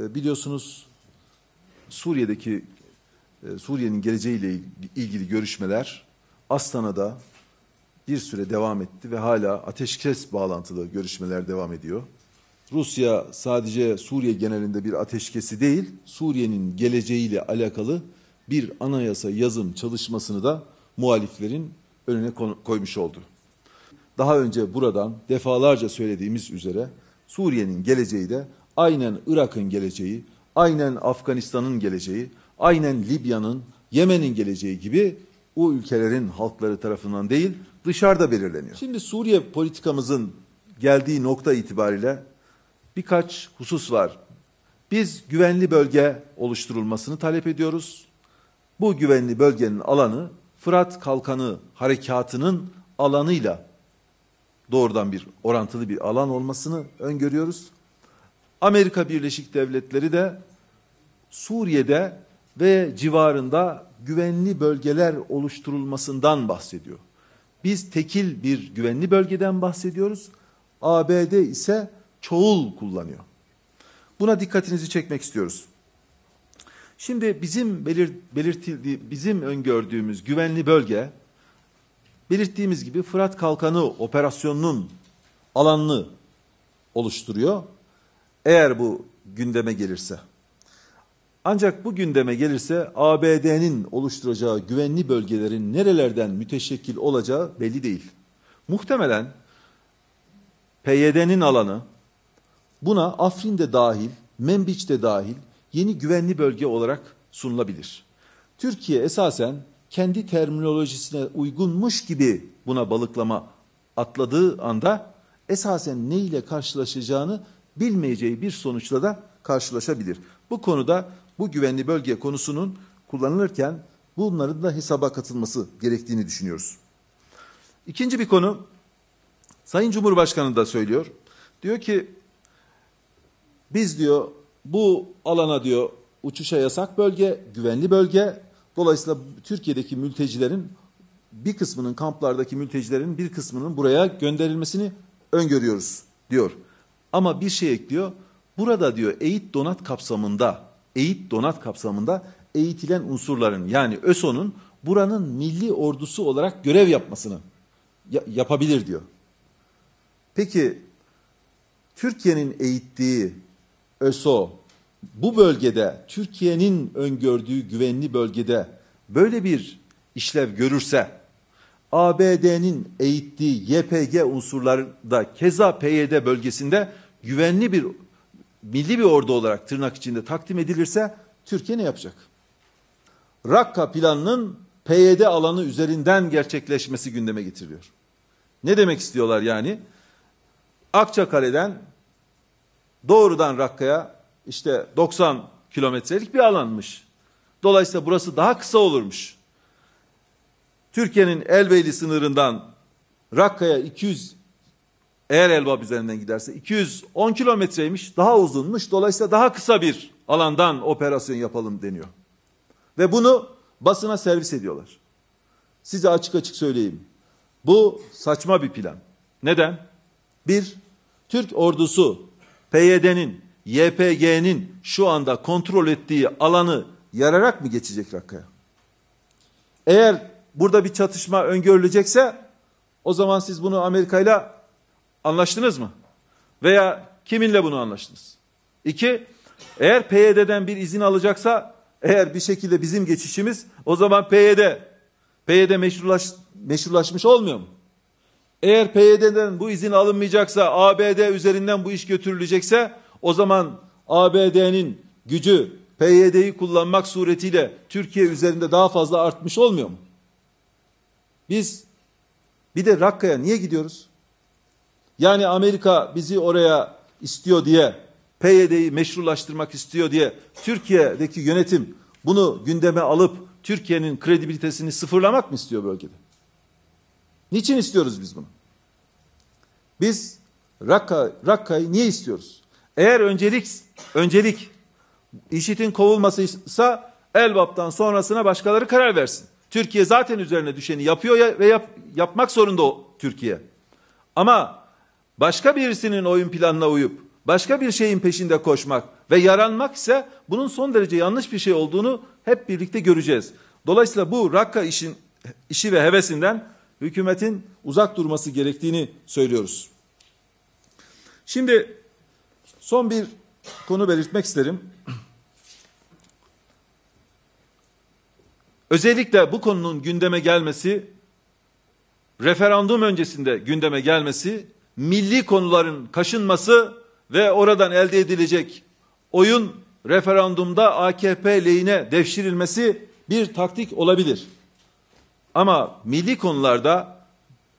Ee, biliyorsunuz Suriye'deki e, Suriye'nin geleceğiyle ilgili görüşmeler Astana'da bir süre devam etti ve hala ateşkes bağlantılı görüşmeler devam ediyor. Rusya sadece Suriye genelinde bir ateşkesi değil, Suriye'nin geleceğiyle alakalı bir anayasa yazım çalışmasını da muhaliflerin önüne koymuş oldu. Daha önce buradan defalarca söylediğimiz üzere Suriye'nin geleceği de aynen Irak'ın geleceği, aynen Afganistan'ın geleceği, aynen Libya'nın, Yemen'in geleceği gibi o ülkelerin halkları tarafından değil dışarıda belirleniyor. Şimdi Suriye politikamızın geldiği nokta itibariyle birkaç husus var. Biz güvenli bölge oluşturulmasını talep ediyoruz. Bu güvenli bölgenin alanı Fırat Kalkanı harekatının alanıyla doğrudan bir orantılı bir alan olmasını öngörüyoruz. Amerika Birleşik Devletleri de Suriye'de ve civarında güvenli bölgeler oluşturulmasından bahsediyor. Biz tekil bir güvenli bölgeden bahsediyoruz. ABD ise çoğul kullanıyor. Buna dikkatinizi çekmek istiyoruz. Şimdi bizim belirtildiği, bizim öngördüğümüz güvenli bölge belirttiğimiz gibi Fırat Kalkanı operasyonunun alanını oluşturuyor. Eğer bu gündeme gelirse. Ancak bu gündeme gelirse ABD'nin oluşturacağı güvenli bölgelerin nerelerden müteşekkil olacağı belli değil. Muhtemelen PYD'nin alanı buna Afrin de dahil, Membiç de dahil yeni güvenli bölge olarak sunulabilir. Türkiye esasen kendi terminolojisine uygunmuş gibi buna balıklama atladığı anda esasen ne ile karşılaşacağını bilmeyeceği bir sonuçla da karşılaşabilir. Bu konuda bu güvenli bölge konusunun kullanılırken bunların da hesaba katılması gerektiğini düşünüyoruz. İkinci bir konu Sayın Cumhurbaşkanı da söylüyor. Diyor ki biz diyor bu alana diyor uçuşa yasak bölge, güvenli bölge. Dolayısıyla Türkiye'deki mültecilerin bir kısmının kamplardaki mültecilerin bir kısmının buraya gönderilmesini öngörüyoruz diyor. Ama bir şey ekliyor. Burada diyor eğit donat kapsamında, eğit donat kapsamında eğitilen unsurların yani ÖSO'nun buranın milli ordusu olarak görev yapmasını yapabilir diyor. Peki Türkiye'nin eğittiği ÖSO bu bölgede Türkiye'nin öngördüğü güvenli bölgede böyle bir işlev görürse ABD'nin eğittiği YPG unsurları da keza PYD bölgesinde güvenli bir milli bir ordu olarak tırnak içinde takdim edilirse Türkiye ne yapacak? Rakka planının PYD alanı üzerinden gerçekleşmesi gündeme getiriliyor. Ne demek istiyorlar yani? Akçakale'den doğrudan Rakka'ya işte 90 kilometrelik bir alanmış. Dolayısıyla burası daha kısa olurmuş. Türkiye'nin Elbeyli sınırından Rakka'ya 200 eğer Elbap üzerinden giderse 210 kilometreymiş daha uzunmuş dolayısıyla daha kısa bir alandan operasyon yapalım deniyor. Ve bunu basına servis ediyorlar. Size açık açık söyleyeyim. Bu saçma bir plan. Neden? Bir, Türk ordusu PYD'nin, YPG'nin şu anda kontrol ettiği alanı yararak mı geçecek Rakka'ya? Eğer burada bir çatışma öngörülecekse o zaman siz bunu Amerika ile Anlaştınız mı? Veya kiminle bunu anlaştınız? İki, eğer PYD'den bir izin alacaksa eğer bir şekilde bizim geçişimiz o zaman PYD PYD meşrulaş, meşrulaşmış olmuyor mu? Eğer PYD'den bu izin alınmayacaksa ABD üzerinden bu iş götürülecekse o zaman ABD'nin gücü PYD'yi kullanmak suretiyle Türkiye üzerinde daha fazla artmış olmuyor mu? Biz bir de Rakka'ya niye gidiyoruz? Yani Amerika bizi oraya istiyor diye PYD'yi meşrulaştırmak istiyor diye Türkiye'deki yönetim bunu gündeme alıp Türkiye'nin kredibilitesini sıfırlamak mı istiyor bölgede? Niçin istiyoruz biz bunu? Biz Rakka, Rakka'yı niye istiyoruz? Eğer öncelik öncelik IŞİD'in kovulmasıysa Elbap'tan sonrasına başkaları karar versin. Türkiye zaten üzerine düşeni yapıyor ve yap, yapmak zorunda o Türkiye. Ama başka birisinin oyun planına uyup başka bir şeyin peşinde koşmak ve yaranmak ise bunun son derece yanlış bir şey olduğunu hep birlikte göreceğiz. Dolayısıyla bu Rakka işin işi ve hevesinden hükümetin uzak durması gerektiğini söylüyoruz. Şimdi son bir konu belirtmek isterim. Özellikle bu konunun gündeme gelmesi, referandum öncesinde gündeme gelmesi milli konuların kaşınması ve oradan elde edilecek oyun referandumda AKP lehine devşirilmesi bir taktik olabilir. Ama milli konularda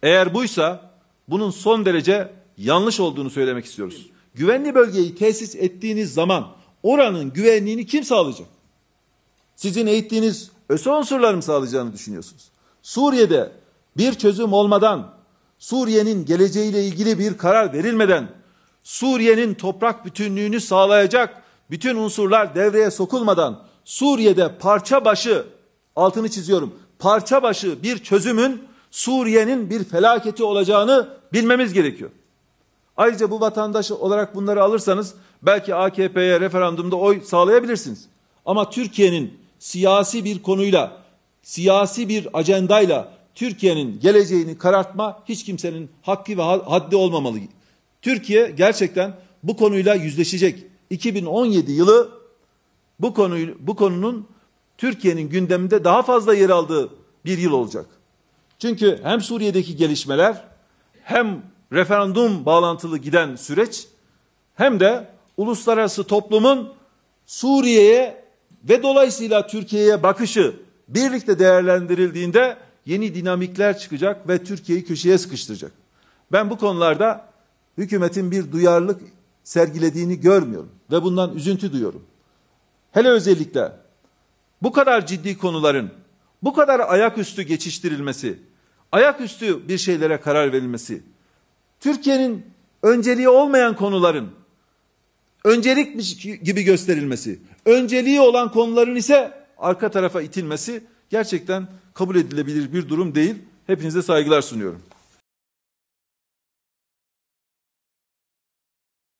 eğer buysa bunun son derece yanlış olduğunu söylemek istiyoruz. Güvenli bölgeyi tesis ettiğiniz zaman oranın güvenliğini kim sağlayacak? Sizin eğittiğiniz ÖSE unsurları mı sağlayacağını düşünüyorsunuz? Suriye'de bir çözüm olmadan Suriye'nin geleceğiyle ilgili bir karar verilmeden Suriye'nin toprak bütünlüğünü sağlayacak bütün unsurlar devreye sokulmadan Suriye'de parça başı altını çiziyorum. Parça başı bir çözümün Suriye'nin bir felaketi olacağını bilmemiz gerekiyor. Ayrıca bu vatandaş olarak bunları alırsanız belki AKP'ye referandumda oy sağlayabilirsiniz. Ama Türkiye'nin siyasi bir konuyla, siyasi bir ajandayla Türkiye'nin geleceğini karartma hiç kimsenin hakkı ve haddi olmamalı. Türkiye gerçekten bu konuyla yüzleşecek. 2017 yılı bu konuyu bu konunun Türkiye'nin gündeminde daha fazla yer aldığı bir yıl olacak. Çünkü hem Suriye'deki gelişmeler hem referandum bağlantılı giden süreç hem de uluslararası toplumun Suriye'ye ve dolayısıyla Türkiye'ye bakışı birlikte değerlendirildiğinde yeni dinamikler çıkacak ve Türkiye'yi köşeye sıkıştıracak. Ben bu konularda hükümetin bir duyarlılık sergilediğini görmüyorum ve bundan üzüntü duyuyorum. Hele özellikle bu kadar ciddi konuların bu kadar ayaküstü geçiştirilmesi, ayaküstü bir şeylere karar verilmesi, Türkiye'nin önceliği olmayan konuların öncelikmiş gibi gösterilmesi, önceliği olan konuların ise arka tarafa itilmesi gerçekten kabul edilebilir bir durum değil. Hepinize saygılar sunuyorum.